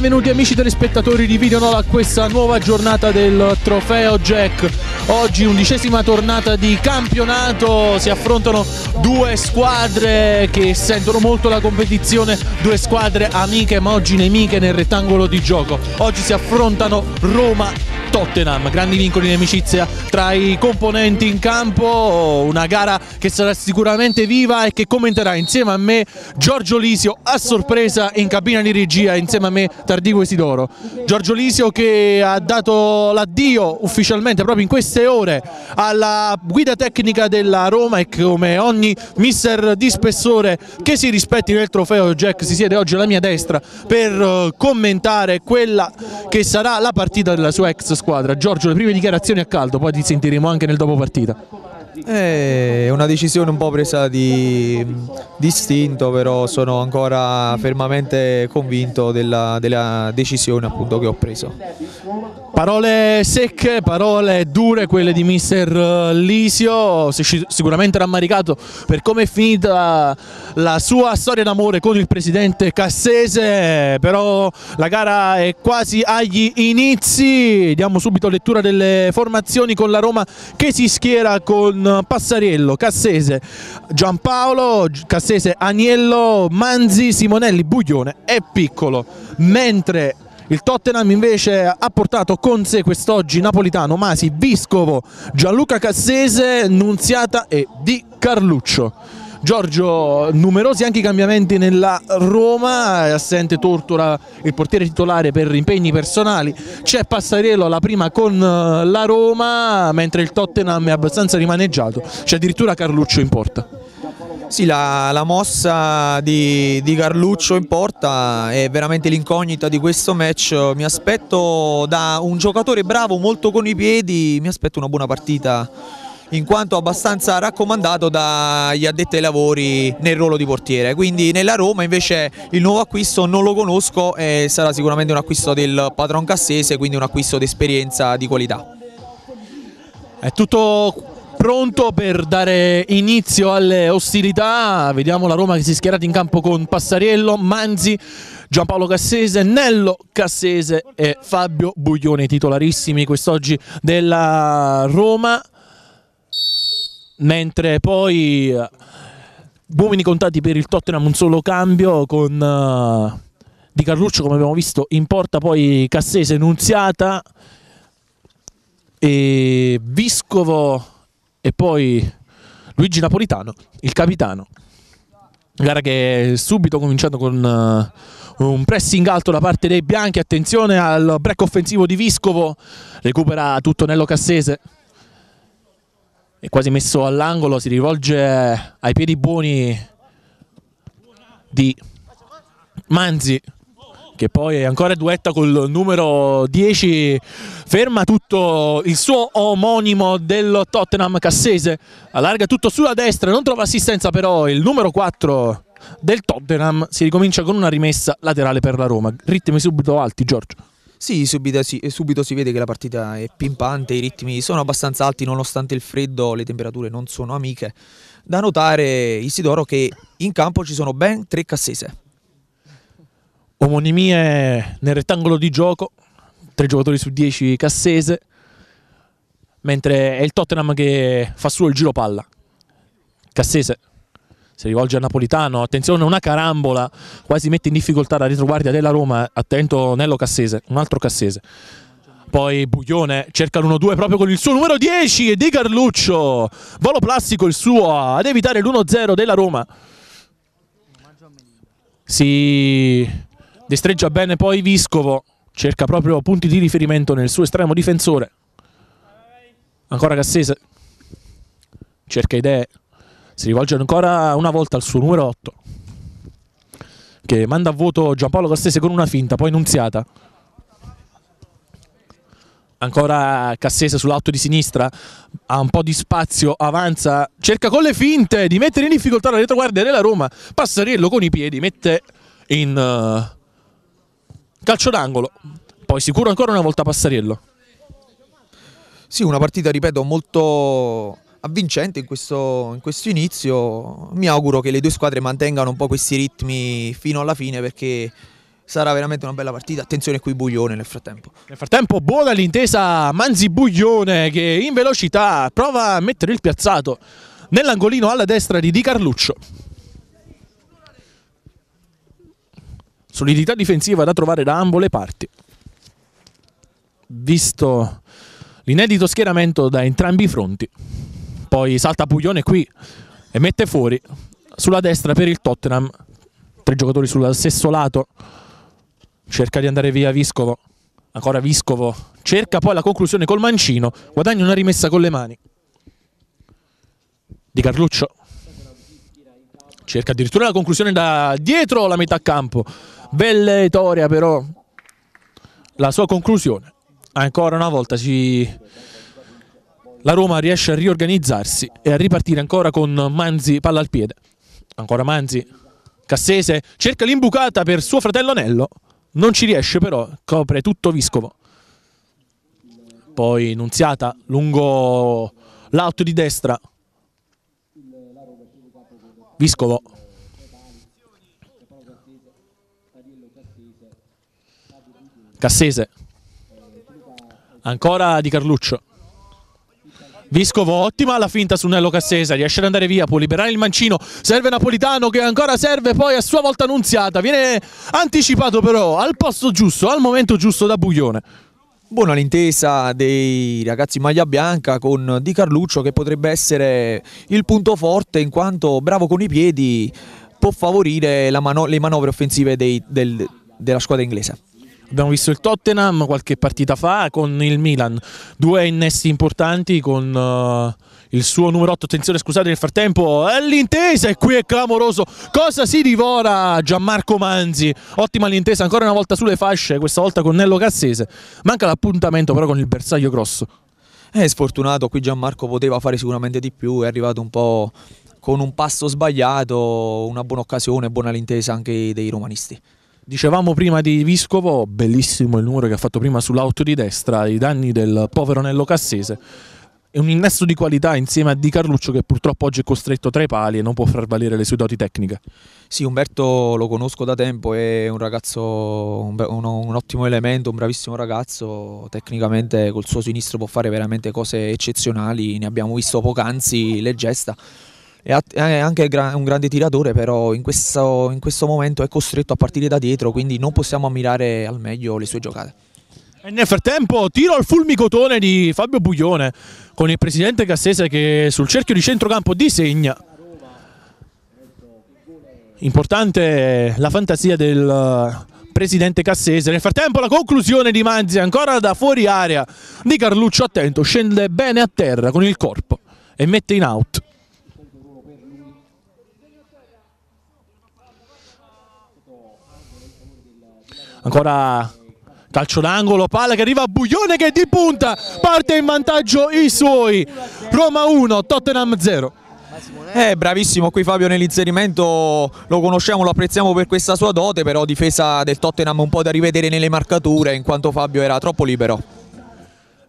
Benvenuti amici telespettatori di Videonol a questa nuova giornata del Trofeo Jack. Oggi undicesima tornata di campionato, si affrontano due squadre che sentono molto la competizione, due squadre amiche ma oggi nemiche nel rettangolo di gioco. Oggi si affrontano Roma Tottenham, grandi vincoli di amicizia tra i componenti in campo, una gara che sarà sicuramente viva e che commenterà insieme a me Giorgio Lisio a sorpresa in cabina di regia insieme a me Tardico Isidoro. Giorgio Lisio che ha dato l'addio ufficialmente proprio in queste ore alla guida tecnica della Roma e come ogni mister di spessore che si rispetti nel trofeo Jack si siede oggi alla mia destra per eh, commentare quella che sarà la partita della sua ex squadra. Giorgio, le prime dichiarazioni a caldo, poi ti sentiremo anche nel dopo partita. Eh, è una decisione un po' presa di, di istinto, però sono ancora fermamente convinto della, della decisione appunto che ho preso. Parole secche, parole dure quelle di mister eh, Lisio, sicuramente rammaricato per come è finita la sua storia d'amore con il presidente Cassese, però la gara è quasi agli inizi, diamo subito lettura delle formazioni con la Roma che si schiera con con Passariello, Cassese, Giampaolo, Cassese, Agnello, Manzi, Simonelli, Buglione e Piccolo, mentre il Tottenham invece ha portato con sé quest'oggi Napolitano, Masi, Vescovo, Gianluca Cassese, Nunziata e Di Carluccio. Giorgio, numerosi anche i cambiamenti nella Roma, è assente Tortora il portiere titolare per impegni personali, c'è Passariello alla prima con eh, la Roma, mentre il Tottenham è abbastanza rimaneggiato, c'è addirittura Carluccio in porta. Sì, la, la mossa di, di, Carluccio in porta è veramente l'incognita di questo match. Mi aspetto da un giocatore bravo, molto con i piedi, mi aspetto una buona partita in quanto abbastanza raccomandato dagli addetti ai lavori nel ruolo di portiere. Quindi nella Roma invece il nuovo acquisto non lo conosco e sarà sicuramente un acquisto del patron cassese, quindi un acquisto di esperienza di qualità. È tutto pronto per dare inizio alle ostilità, vediamo la Roma che si è schierata in campo con Passariello, Manzi, Giampaolo Cassese, Nello Cassese e Fabio Buglione, titolarissimi quest'oggi della Roma mentre poi eh, uomini contati per il Tottenham un solo cambio con uh, Di Carluccio come abbiamo visto in porta poi Cassese Nunziata e Viscovo e poi Luigi Napolitano il capitano gara che è subito cominciando con uh, un pressing alto da parte dei bianchi attenzione al break offensivo di Viscovo recupera tutto Nello Cassese è quasi messo all'angolo, si rivolge ai piedi buoni di Manzi che poi è ancora duetta col numero 10, ferma tutto il suo omonimo del Tottenham Cassese, allarga tutto sulla destra, non trova assistenza però il numero 4 del Tottenham, si ricomincia con una rimessa laterale per la Roma, ritmi subito alti Giorgio. Sì subito, sì, eh, subito si vede che la partita è pimpante, i ritmi sono abbastanza alti nonostante il freddo, le temperature non sono amiche. Da notare Isidoro che in campo ci sono ben tre cassese. Omonimie nel rettangolo di gioco, tre giocatori su dieci cassese, mentre è il Tottenham che fa solo il giro palla. Cassese si rivolge a Napolitano, attenzione una carambola, quasi mette in difficoltà la retroguardia della Roma, attento Nello Cassese, un altro Cassese. Poi Buglione cerca l'1-2 proprio con il suo numero 10 di Carluccio, volo plastico il suo ad evitare l'1-0 della Roma. Si destreggia bene poi Viscovo, cerca proprio punti di riferimento nel suo estremo difensore. Ancora Cassese, cerca idee, si rivolge ancora una volta al suo numero 8 che manda a vuoto Giampaolo Cassese con una finta, poi Nunziata ancora Cassese sull'auto di sinistra, ha un po' di spazio, avanza, cerca con le finte di mettere in difficoltà la retroguardia della Roma, Passariello con i piedi, mette in uh, calcio d'angolo, poi sicuro ancora una volta Passariello. Sì, una partita, ripeto, molto avvincente in questo, in questo, inizio. Mi auguro che le due squadre mantengano un po' questi ritmi fino alla fine perché sarà veramente una bella partita. Attenzione qui Buglione nel frattempo. Nel frattempo buona l'intesa Manzi-Buglione che in velocità prova a mettere il piazzato nell'angolino alla destra di Di Carluccio. Solidità difensiva da trovare da ambo le parti. Visto l'inedito schieramento da entrambi i fronti poi salta Puglione qui e mette fuori sulla destra per il Tottenham tre giocatori sul stesso lato cerca di andare via Viscovo ancora Viscovo cerca poi la conclusione col mancino guadagna una rimessa con le mani di Carluccio cerca addirittura la conclusione da dietro la metà campo bella Toria però la sua conclusione ancora una volta si la Roma riesce a riorganizzarsi e a ripartire ancora con Manzi palla al piede. Ancora Manzi, Cassese, cerca l'imbucata per suo fratello Anello. non ci riesce però, copre tutto Viscovo. Poi Nunziata lungo l'out di destra. Viscovo. Cassese. Ancora di Carluccio. Viscovo ottima la finta su Nello Cassesa, riesce ad andare via, può liberare il mancino, serve Napolitano che ancora serve, poi a sua volta Annunziata, viene anticipato però al posto giusto, al momento giusto da Buglione. Buona l'intesa dei ragazzi maglia bianca con Di Carluccio che potrebbe essere il punto forte in quanto bravo con i piedi può favorire mano le manovre offensive dei, del, della squadra inglese. Abbiamo visto il Tottenham qualche partita fa con il Milan, due innesti importanti con uh, il suo numero 8. Attenzione, scusate nel frattempo, è l'intesa e qui è clamoroso. Cosa si divora Gianmarco Manzi? Ottima l'intesa, ancora una volta sulle fasce, questa volta con Nello Cassese. Manca l'appuntamento però con il bersaglio grosso. È eh, sfortunato, qui Gianmarco poteva fare sicuramente di più, è arrivato un po' con un passo sbagliato, una buona occasione, buona l'intesa anche dei romanisti. Dicevamo prima di Viscovo, bellissimo il numero che ha fatto prima sull'auto di destra, i danni del povero Nello Cassese. È un innesto di qualità insieme a Di Carluccio che purtroppo oggi è costretto tra i pali e non può far valere le sue doti tecniche. Sì, Umberto lo conosco da tempo, è un ragazzo, un, un, un ottimo elemento, un bravissimo ragazzo, tecnicamente col suo sinistro può fare veramente cose eccezionali, ne abbiamo visto poc'anzi le gesta è, anche un grande tiratore, però in questo, in questo momento è costretto a partire da dietro, quindi non possiamo ammirare al meglio le sue giocate. E nel frattempo tiro al fulmicotone di Fabio Buglione con il presidente Cassese che sul cerchio di centrocampo disegna. Importante la fantasia del presidente Cassese. Nel frattempo la conclusione di Manzi ancora da fuori area di Carluccio attento, scende bene a terra con il corpo e mette in out. ancora calcio d'angolo, palla che arriva a Buglione che è di punta parte in vantaggio i suoi Roma 1, Tottenham 0 eh, bravissimo qui Fabio nell'inserimento, lo conosciamo, lo apprezziamo per questa sua dote, però difesa del Tottenham un po' da rivedere nelle marcature in quanto Fabio era troppo libero.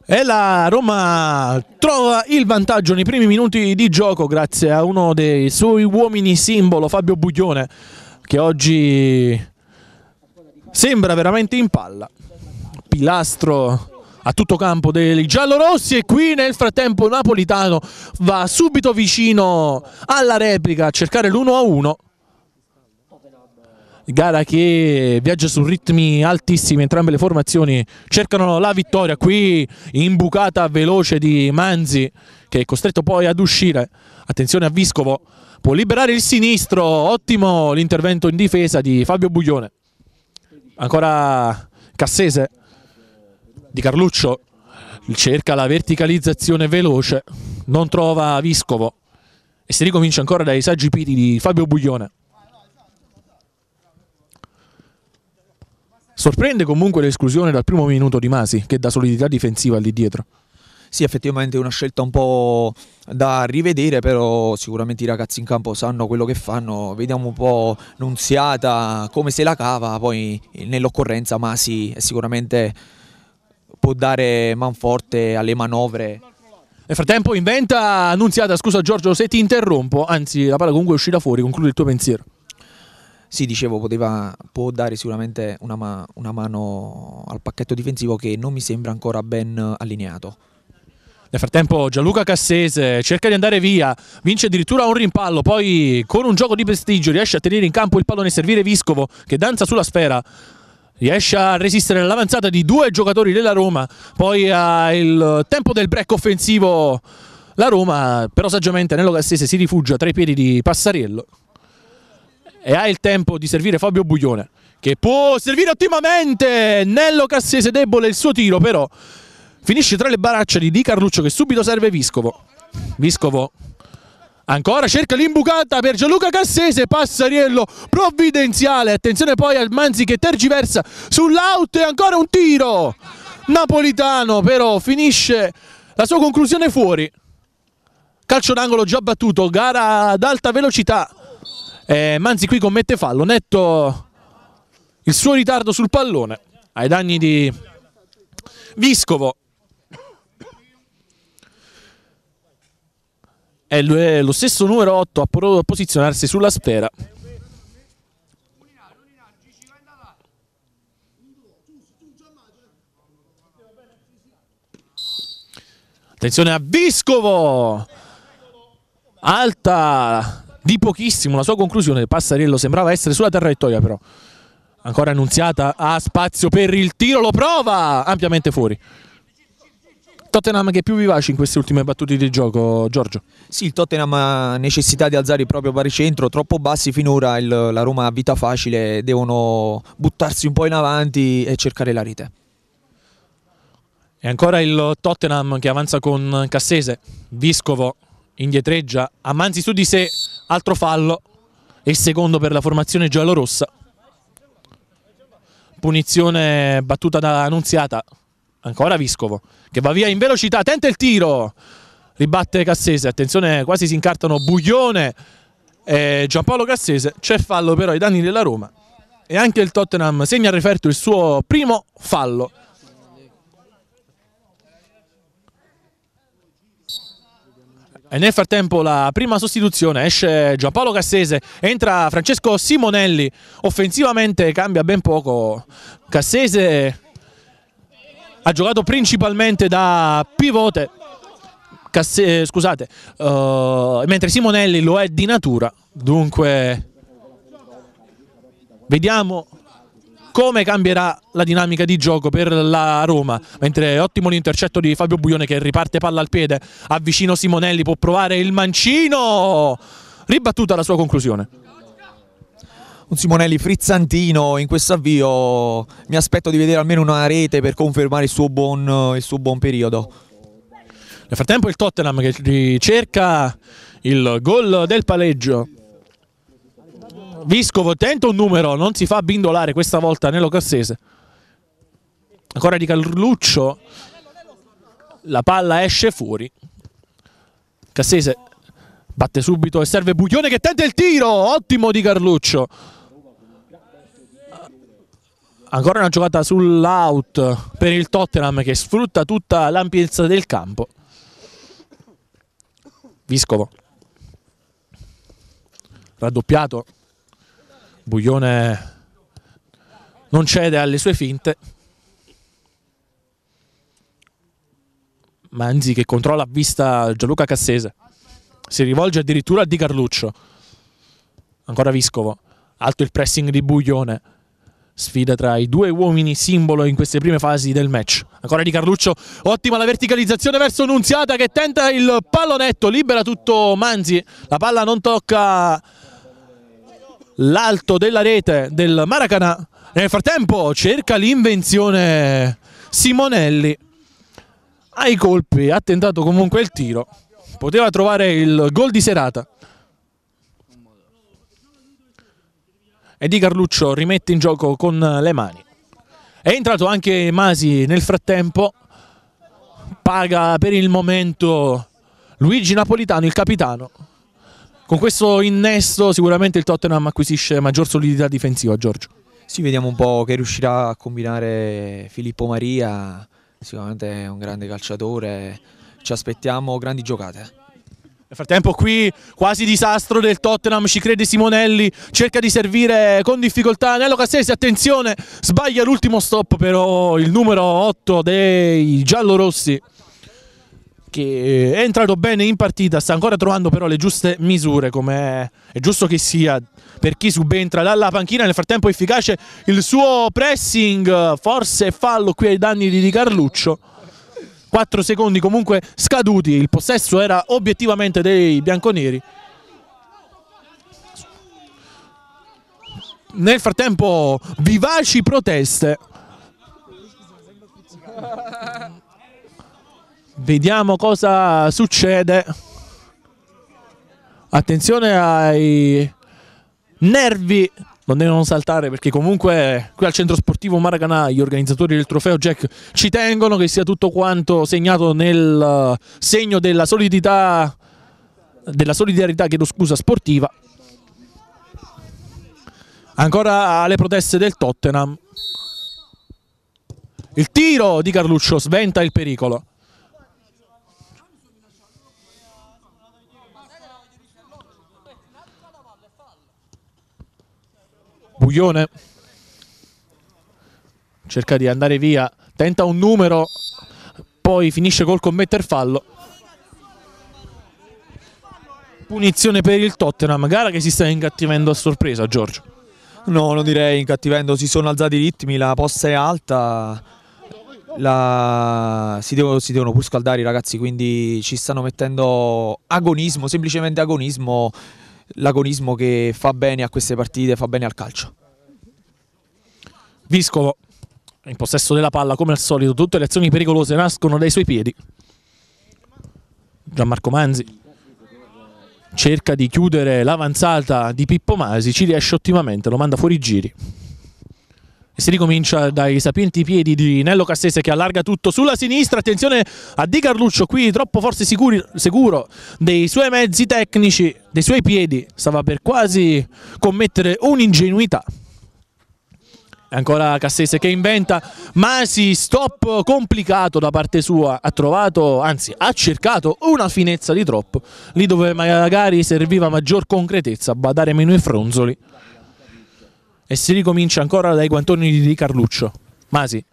E la Roma trova il vantaggio nei primi minuti di gioco grazie a uno dei suoi uomini simbolo, Fabio Buglione, che oggi Sembra veramente in palla. Pilastro a tutto campo dei giallorossi e qui nel frattempo Napolitano va subito vicino alla replica a cercare l'1-1 gara che viaggia su ritmi altissimi, entrambe le formazioni cercano la vittoria, qui imbucata veloce di Manzi che è costretto poi ad uscire, attenzione a Viscovo, può liberare il sinistro, ottimo l'intervento in difesa di Fabio Buglione ancora Cassese di Carluccio cerca la verticalizzazione veloce non trova Viscovo e si ricomincia ancora dai saggi piti di Fabio Buglione sorprende comunque l'esclusione dal primo minuto di Masi che dà solidità difensiva lì dietro sì, effettivamente è una scelta un po' da rivedere, però sicuramente i ragazzi in campo sanno quello che fanno, vediamo un po' Nunziata come se la cava, poi nell'occorrenza Masi sicuramente può dare man forte alle manovre. Nel frattempo inventa Nunziata, scusa Giorgio se ti interrompo, anzi la palla comunque è uscita fuori, concludi il tuo pensiero. Sì, dicevo, poteva, può dare sicuramente una, ma, una mano al pacchetto difensivo che non mi sembra ancora ben allineato. Nel frattempo Gianluca Cassese cerca di andare via, vince addirittura un rimpallo, poi con un gioco di prestigio riesce a tenere in campo il pallone e servire Viscovo che danza sulla sfera riesce a resistere all'avanzata di due giocatori della Roma, poi ha il tempo del break offensivo la Roma, però saggiamente Nello Cassese si rifugia tra i piedi di Passariello e ha il tempo di servire Fabio Buglione che può servire ottimamente Nello Cassese debole il suo tiro però Finisce tra le baracce di Di Carluccio che subito serve Viscovo. Viscovo Ancora cerca l'imbucata per Gianluca Cassese, Passariello provvidenziale, attenzione poi al Manzi che tergiversa sull'out e ancora un tiro. Napolitano però finisce la sua conclusione fuori. Calcio d'angolo già battuto, gara ad alta velocità. Eh, Manzi qui commette fallo, netto il suo ritardo sul pallone ai danni di Viscovo. è lo stesso numero 8 a posizionarsi sulla sfera. Attenzione a Viscovo Alta di pochissimo la sua conclusione. Passarello sembrava essere sulla traiettoria però. Ancora annunziata ha spazio per il tiro, lo prova ampiamente fuori. Tottenham che è più vivace in queste ultime battute di gioco, Giorgio. Sì, il Tottenham ha necessità di alzare il proprio baricentro, troppo bassi finora, il, la Roma ha vita facile, devono buttarsi un po' in avanti e cercare la rete. E ancora il Tottenham che avanza con Cassese, Viscovo indietreggia, Amanzi su di sé, altro fallo e secondo per la formazione giallorossa. Punizione battuta da Annunziata, Ancora Viscovo, che va via in velocità, tenta il tiro, ribatte Cassese, attenzione, quasi si incartano Buglione e Giampaolo Cassese, c'è fallo però ai danni della Roma e anche il Tottenham segna a referto il suo primo fallo. E nel frattempo la prima sostituzione esce Giampaolo Cassese, entra Francesco Simonelli, offensivamente cambia ben poco Cassese ha giocato principalmente da pivote, Casse, eh, scusate, uh, mentre Simonelli lo è di natura, dunque vediamo come cambierà la dinamica di gioco per la Roma, mentre ottimo l'intercetto di Fabio Buglione che riparte palla al piede, avvicino Simonelli, può provare il mancino, ribattuta la sua conclusione un Simonelli frizzantino in questo avvio mi aspetto di vedere almeno una rete per confermare il suo buon, il suo buon periodo. Nel frattempo il Tottenham che ricerca il gol del pareggio. Viscovo tenta un numero, non si fa bindolare questa volta Nello Cassese. Ancora di Carluccio, la palla esce fuori. Cassese batte subito e serve Buglione che tenta il tiro, ottimo di Carluccio. Ancora una giocata sull'out per il Tottenham che sfrutta tutta l'ampiezza del campo. Viscovo. Raddoppiato. Buglione non cede alle sue finte. Manzi che controlla a vista Gianluca Cassese. Si rivolge addirittura a Di Carluccio. Ancora Viscovo. Alto il pressing di Buglione sfida tra i due uomini simbolo in queste prime fasi del match. Ancora di Carluccio, ottima la verticalizzazione verso Nunziata che tenta il pallonetto, libera tutto Manzi, la palla non tocca l'alto della rete del Maracanà. Nel frattempo cerca l'invenzione Simonelli, ai colpi ha tentato comunque il tiro, poteva trovare il gol di serata. e Di Carluccio rimette in gioco con le mani. È entrato anche Masi nel frattempo, paga per il momento Luigi Napolitano, il capitano. Con questo innesto sicuramente il Tottenham acquisisce maggior solidità difensiva, Giorgio. Sì, vediamo un po' che riuscirà a combinare Filippo Maria, sicuramente è un grande calciatore, ci aspettiamo grandi giocate. Nel frattempo qui quasi disastro del Tottenham, ci crede Simonelli, cerca di servire con difficoltà Nello Cassese, attenzione, sbaglia l'ultimo stop però il numero 8 dei giallorossi che è entrato bene in partita, sta ancora trovando però le giuste misure come è giusto che sia per chi subentra dalla panchina, nel frattempo efficace il suo pressing, forse fallo qui ai danni di Carluccio. 4 secondi comunque scaduti, il possesso era obiettivamente dei bianconeri. Nel frattempo vivaci proteste. Vediamo cosa succede. Attenzione ai nervi non devono saltare perché comunque eh, qui al centro sportivo Maracanà gli organizzatori del trofeo Jack ci tengono che sia tutto quanto segnato nel eh, segno della solidità della solidarietà chiedo scusa sportiva ancora alle proteste del Tottenham il tiro di Carluccio sventa il pericolo Buglione cerca di andare via, tenta un numero, poi finisce col commetter fallo. Punizione per il Tottenham, gara che si sta incattivendo a sorpresa, Giorgio. No, non direi incattivendo, si sono alzati i ritmi, la posta è alta, la... si, devono, si, devono, pur scaldare i ragazzi, quindi ci stanno mettendo agonismo, semplicemente agonismo l'agonismo che fa bene a queste partite, fa bene al calcio. Viscolo in possesso della palla come al solito, tutte le azioni pericolose nascono dai suoi piedi. Gianmarco Manzi cerca di chiudere l'avanzata di Pippo Masi, ci riesce ottimamente, lo manda fuori giri. Si ricomincia dai sapienti piedi di Nello Cassese che allarga tutto sulla sinistra. Attenzione a Di Carluccio, qui troppo forse sicuri, sicuro dei suoi mezzi tecnici, dei suoi piedi. Stava per quasi commettere un'ingenuità ancora Cassese che inventa Masi stop complicato da parte sua ha trovato anzi ha cercato una finezza di troppo lì dove magari serviva maggior concretezza badare meno i fronzoli e si ricomincia ancora dai guantoni di Carluccio. Masi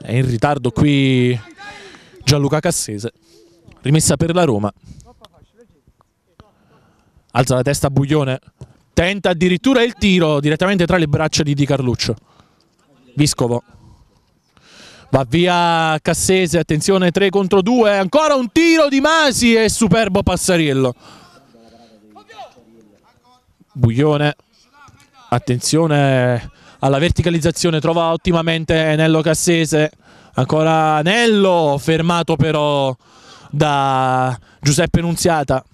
è in ritardo qui Gianluca Cassese. Rimessa per la Roma. Alza la testa Buglione. Tenta addirittura il tiro direttamente tra le braccia di Di Carluccio. Viscovo. Va via Cassese, attenzione 3 contro 2, ancora un tiro di Masi e superbo Passariello. Buglione Attenzione alla verticalizzazione, trova ottimamente Nello Cassese. Ancora Nello fermato però da Giuseppe Nunziata.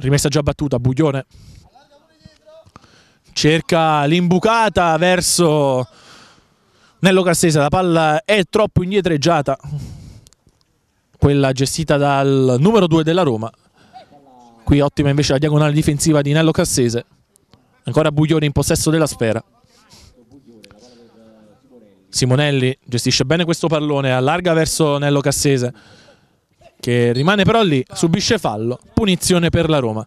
Rimessa già battuta, Buglione. Cerca l'imbucata verso Nello Cassese, la palla è troppo indietreggiata. Quella gestita dal numero 2 della Roma. Qui ottima invece la diagonale difensiva di Nello Cassese. Ancora Buglione in possesso della sfera. Simonelli gestisce bene questo pallone, allarga verso Nello Cassese che rimane però lì, subisce fallo, punizione per la Roma.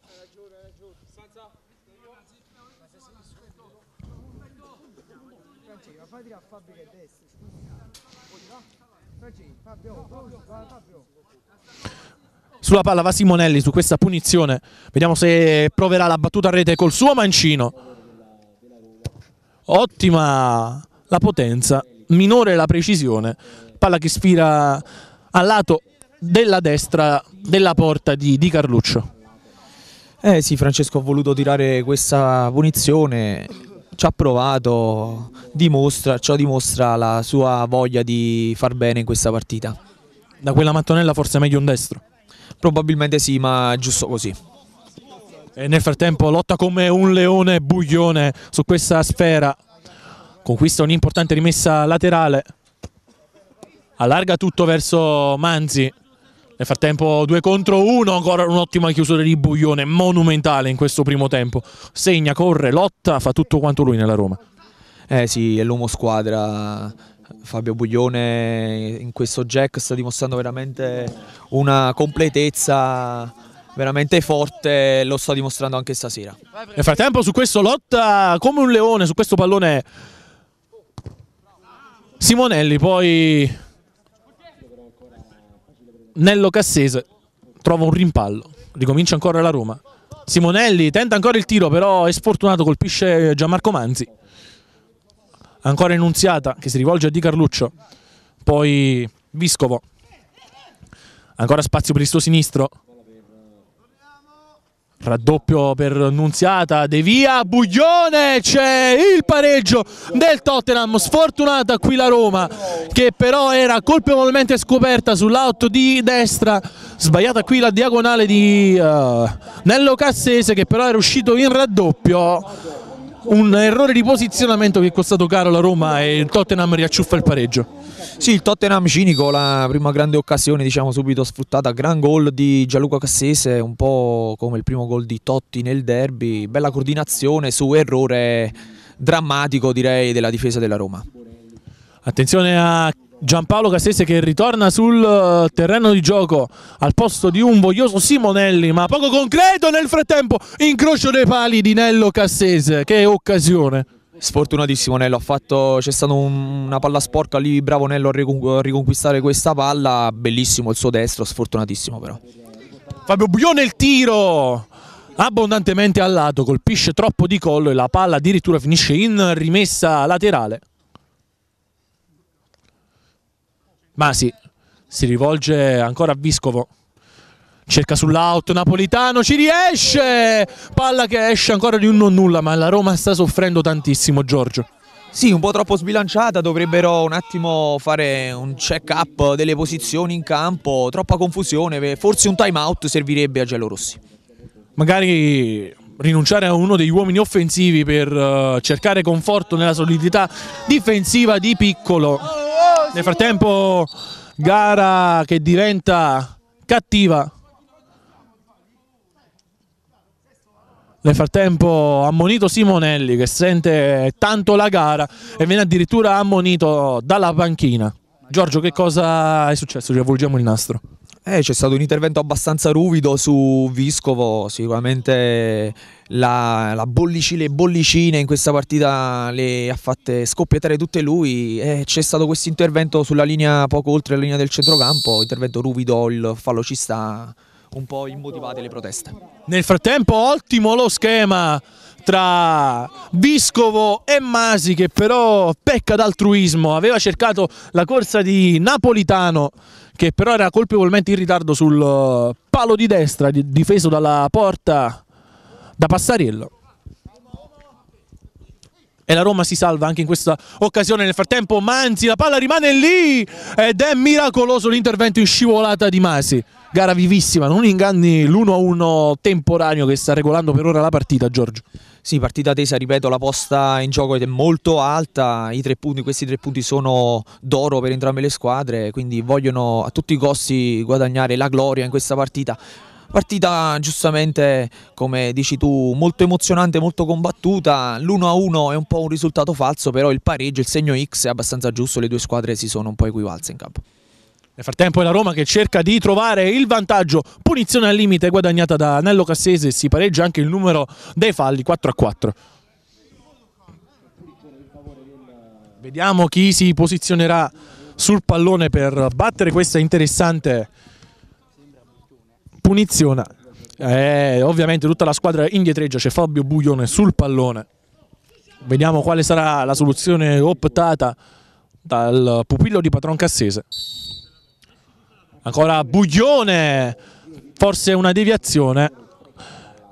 sulla palla va Simonelli su questa punizione. Vediamo se proverà la battuta a rete col suo mancino. Ottima la potenza, minore la precisione. Palla che sfira al lato della destra della porta di, di Carluccio. Eh sì, Francesco ha voluto tirare questa punizione, ci ha provato, dimostra, ciò dimostra la sua voglia di far bene in questa partita. Da quella mattonella forse meglio un destro. Probabilmente sì, ma giusto così. E nel frattempo lotta come un leone Buglione su questa sfera. Conquista un'importante rimessa laterale. Allarga tutto verso Manzi. Nel frattempo 2 contro 1, ancora un'ottima chiusura di Buglione, monumentale in questo primo tempo. Segna, corre, lotta, fa tutto quanto lui nella Roma. Eh sì, è l'uomo squadra Fabio Buglione in questo jack sta dimostrando veramente una completezza veramente forte, lo sta dimostrando anche stasera. Nel frattempo su questo lotta come un leone, su questo pallone Simonelli, poi Nello Cassese trova un rimpallo, ricomincia ancora la Roma. Simonelli tenta ancora il tiro però è sfortunato, colpisce Gianmarco Manzi ancora Annunziata che si rivolge a Di Carluccio, poi Viscovo, ancora spazio per il suo sinistro, raddoppio per Nunziata, devia, Buglione, c'è il pareggio del Tottenham, sfortunata qui la Roma che però era colpevolmente scoperta sull'out di destra, sbagliata qui la diagonale di uh, Nello Cassese che però era uscito in raddoppio un errore di posizionamento che è costato caro alla Roma e il Tottenham riacciuffa il pareggio. Sì, il Tottenham cinico, la prima grande occasione diciamo subito sfruttata, gran gol di Gianluca Cassese, un po' come il primo gol di Totti nel derby, bella coordinazione su errore drammatico direi della difesa della Roma. Attenzione a Giampaolo Castese che ritorna sul eh, terreno di gioco al posto di un voglioso Simonelli, ma poco concreto nel frattempo. Incrocio dei pali di Nello Castese che occasione. Sfortunatissimo Nello, fatto... c'è stata un... una palla sporca lì, bravo Nello a riconquistare questa palla, bellissimo il suo destro, sfortunatissimo però. Fabio Buglione il tiro, abbondantemente al lato, colpisce troppo di collo e la palla addirittura finisce in rimessa laterale. Masi si rivolge ancora a Viscovo. Cerca sull'out Napolitano, ci riesce! Palla che esce ancora di un non nulla, ma la Roma sta soffrendo tantissimo, Giorgio. Sì, un po' troppo sbilanciata, dovrebbero un attimo fare un check up delle posizioni in campo, troppa confusione, forse un time out servirebbe a Gelo Rossi. Magari rinunciare a uno degli uomini offensivi per eh, cercare conforto nella solidità difensiva di Piccolo nel frattempo gara che diventa cattiva. Nel frattempo ammonito Simonelli che sente tanto la gara e viene addirittura ammonito dalla panchina. Giorgio che cosa è successo? Riavvolgiamo il nastro. Eh, c'è stato un intervento abbastanza ruvido su Viscovo, sicuramente la, la bollici, le bollicine in questa partita le ha fatte scoppiettare tutte lui, eh, c'è stato questo intervento sulla linea poco oltre la linea del centrocampo, intervento ruvido, il fallo ci sta, un po' immotivate le proteste. Nel frattempo ottimo lo schema tra Viscovo e Masi che però pecca d'altruismo, aveva cercato la corsa di Napolitano che però era colpevolmente in ritardo sul eh, palo di destra difeso dalla porta da Passariello e la Roma si salva anche in questa occasione nel frattempo Manzi la palla rimane lì ed è miracoloso l'intervento in scivolata di Masi gara vivissima non inganni l'1-1 temporaneo che sta regolando per ora la partita Giorgio sì, partita tesa, ripeto, la posta in gioco è molto alta, tre punti, questi tre punti sono d'oro per entrambe le squadre, quindi vogliono a tutti i costi guadagnare la gloria in questa partita. Partita giustamente, come dici tu, molto emozionante, molto combattuta. L'1-1 è un po' un risultato falso, però il pareggio, il segno X è abbastanza giusto, le due squadre si sono un po' equivalse in campo. Nel frattempo è la Roma che cerca di trovare il vantaggio, punizione al limite guadagnata da Nello Cassese, e si pareggia anche il numero dei falli 4 a 4. Vediamo chi si posizionerà sul pallone per battere questa interessante punizione. Eh, ovviamente tutta la squadra indietreggia, c'è Fabio Buglione sul pallone. Vediamo quale sarà la soluzione optata dal pupillo di Patron Cassese ancora Buglione forse una deviazione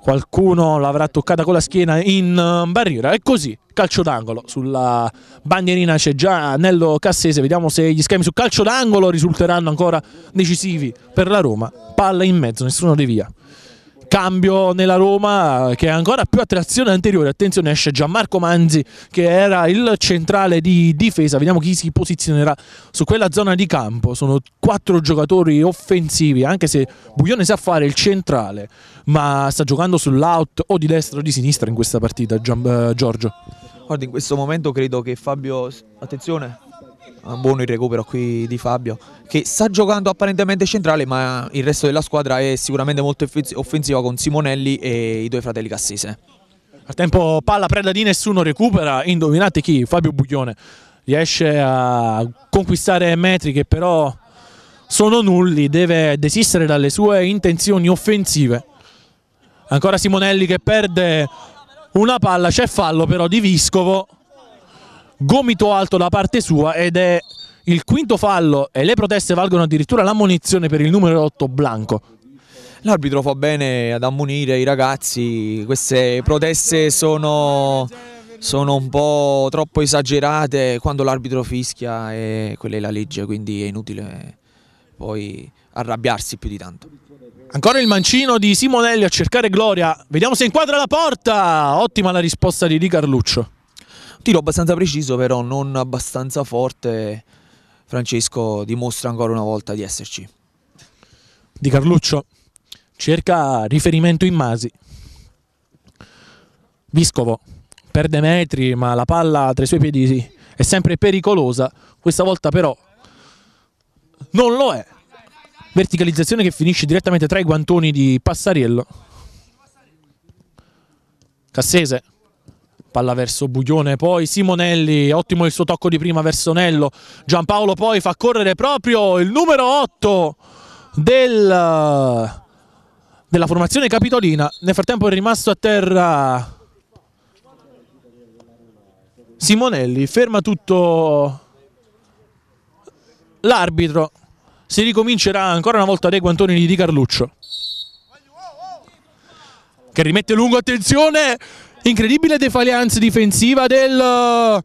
qualcuno l'avrà toccata con la schiena in um, barriera e così calcio d'angolo sulla bandierina c'è già Nello Cassese vediamo se gli schemi su calcio d'angolo risulteranno ancora decisivi per la Roma palla in mezzo nessuno devia cambio nella Roma che è ancora più attrazione anteriore. Attenzione, esce Gianmarco Manzi che era il centrale di difesa. Vediamo chi si posizionerà su quella zona di campo. Sono quattro giocatori offensivi, anche se Buglione sa fare il centrale, ma sta giocando sull'out o di destra o di sinistra in questa partita, Gian, eh, Giorgio. Guarda, in questo momento credo che Fabio, attenzione, Ah, buono il recupero qui di Fabio che sta giocando apparentemente centrale ma il resto della squadra è sicuramente molto offensiva con Simonelli e i due fratelli Cassese al tempo palla preda di nessuno recupera indovinate chi? Fabio Buglione riesce a conquistare metri che però sono nulli deve desistere dalle sue intenzioni offensive ancora Simonelli che perde una palla c'è fallo però di Viscovo gomito alto da parte sua ed è il quinto fallo e le proteste valgono addirittura l'ammonizione per il numero 8 Blanco. L'arbitro fa bene ad ammonire i ragazzi, queste proteste sono, sono un po' troppo esagerate quando l'arbitro fischia e quella è la legge, quindi è inutile poi arrabbiarsi più di tanto. Ancora il mancino di Simonelli a cercare Gloria, vediamo se inquadra la porta, ottima la risposta di Di Carluccio. Tiro abbastanza preciso però non abbastanza forte, Francesco dimostra ancora una volta di esserci. Di Carluccio cerca riferimento in Masi. Viscovo perde metri ma la palla tra i suoi piedi è sempre pericolosa, questa volta però non lo è. Verticalizzazione che finisce direttamente tra i guantoni di Passariello. Cassese palla verso Buglione, poi Simonelli, ottimo il suo tocco di prima verso Nello, Giampaolo poi fa correre proprio il numero 8 del, della formazione capitolina, nel frattempo è rimasto a terra Simonelli, ferma tutto l'arbitro, si ricomincerà ancora una volta dei guantoni di Carluccio che rimette lungo, attenzione! incredibile defalianza difensiva del,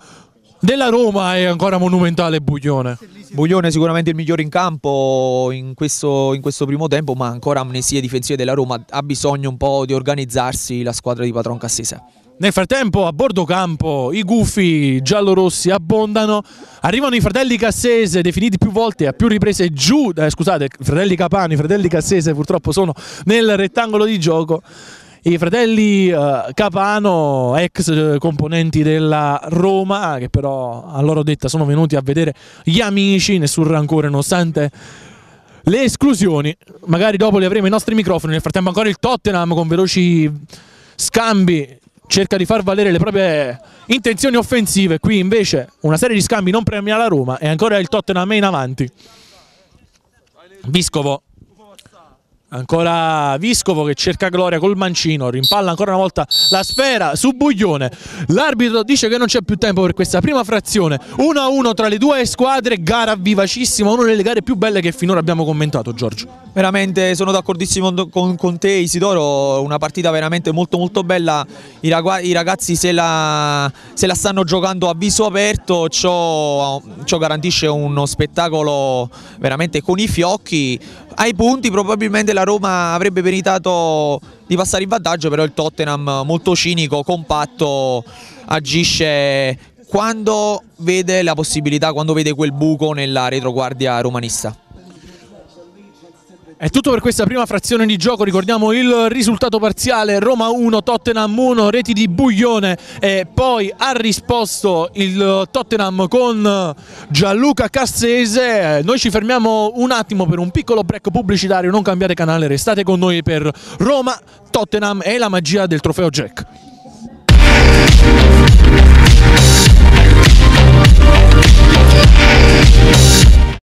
della Roma e ancora monumentale Buglione. Buglione sicuramente il migliore in campo in questo, in questo, primo tempo, ma ancora amnesia difensiva della Roma. Ha bisogno un po' di organizzarsi la squadra di Patron Cassese. Nel frattempo a bordo campo i gufi giallorossi abbondano, arrivano i fratelli Cassese definiti più volte a più riprese giù, eh, scusate, fratelli Capani, fratelli Cassese purtroppo sono nel rettangolo di gioco i fratelli eh, Capano, ex eh, componenti della Roma, ah, che però a loro detta sono venuti a vedere gli amici, nessun rancore nonostante le esclusioni. Magari dopo li avremo i nostri microfoni, nel frattempo ancora il Tottenham con veloci scambi cerca di far valere le proprie intenzioni offensive, qui invece una serie di scambi non premia la Roma e ancora il Tottenham è in avanti. Viscovo Ancora Viscovo che cerca gloria col mancino, rimpalla ancora una volta la sfera su Buglione. L'arbitro dice che non c'è più tempo per questa prima frazione. 1-1 tra le due squadre, gara vivacissima, una delle gare più belle che finora abbiamo commentato Giorgio. Veramente sono d'accordissimo con, con, te Isidoro, una partita veramente molto molto bella. I, raga, i ragazzi se la, se la, stanno giocando a viso aperto, ciò, ciò garantisce uno spettacolo veramente con i fiocchi. Ai punti probabilmente la Roma avrebbe meritato di passare in vantaggio, però il Tottenham molto cinico, compatto, agisce quando vede la possibilità, quando vede quel buco nella retroguardia romanista. È tutto per questa prima frazione di gioco, ricordiamo il risultato parziale Roma 1, Tottenham 1, reti di Buglione e poi ha risposto il Tottenham con Gianluca Cassese. Noi ci fermiamo un attimo per un piccolo break pubblicitario, non cambiate canale, restate con noi per Roma, Tottenham e la magia del trofeo Jack.